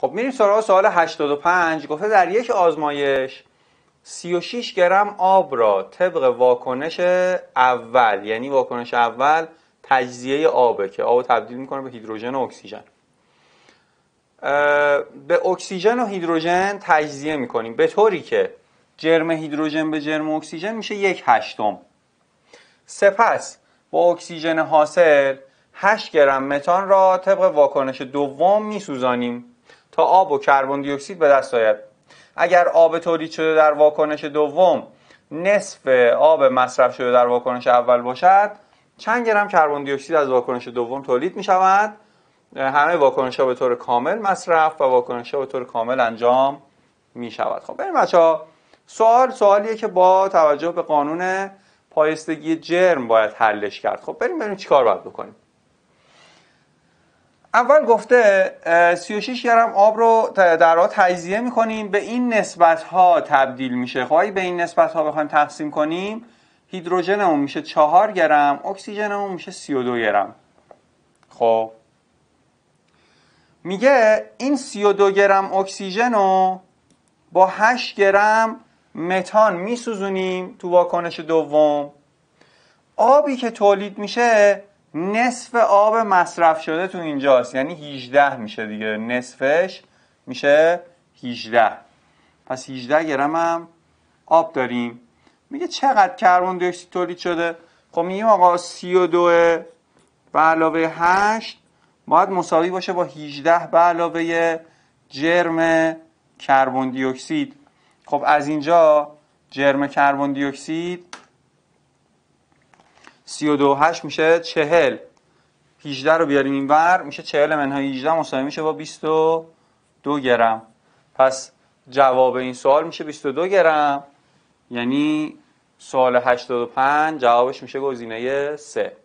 خب میریم سراغ سوال 85 گفته در یک آزمایش 36 گرم آب را طبق واکنش اول یعنی واکنش اول تجزیه آبه که آب تبدیل میکنه به هیدروژن و اکسیژن به اکسیژن و هیدروژن تجزیه میکنیم به طوری که جرم هیدروژن به جرم اکسیژن میشه یک هشتم سپس با اکسیژن حاصل 8 گرم متان را طبق واکنش دوم میسوزانیم تا آب و کربون دی به دست آید اگر آب تولید شده در واکنش دوم نصف آب مصرف شده در واکنش اول باشد چند گرم کربن دی از واکنش دوم تولید می شود همه واکنش ها به طور کامل مصرف و واکنش ها به طور کامل انجام می شود خب بریم بچه ها سوال سوالیه که با توجه به قانون پایستگی جرم باید حلش کرد خب بریم بریم چیکار باید بکنیم اول گفته 36 گرم آب رو در واقع تجزیه میکنیم به این نسبت ها تبدیل میشه خواهی خب، به این نسبت ها بخوایم تقسیم کنیم هیدروژنمون میشه 4 گرم اکسیژنمون میشه 32 گرم خب میگه این 32 گرم اکسیژن رو با 8 گرم متان میسوزونیم تو واکنش دوم آبی که تولید میشه نصف آب مصرف شده تو اینجاست یعنی 18 میشه دیگه نصفش میشه 18 پس 18 گرم هم آب داریم میگه چقدر کربون دی تولید شده خب میگیم آقا 32 به علاوه 8 باید مساوی باشه با 18 به علاوه جرم کربون دی خب از اینجا جرم کربون دی 32 8 میشه 40 18 رو بیاریم این بر میشه 40 منهای 18 مساوی میشه با 22 گرم پس جواب این سوال میشه 22 گرم یعنی سوال 85 جوابش میشه گزینه 3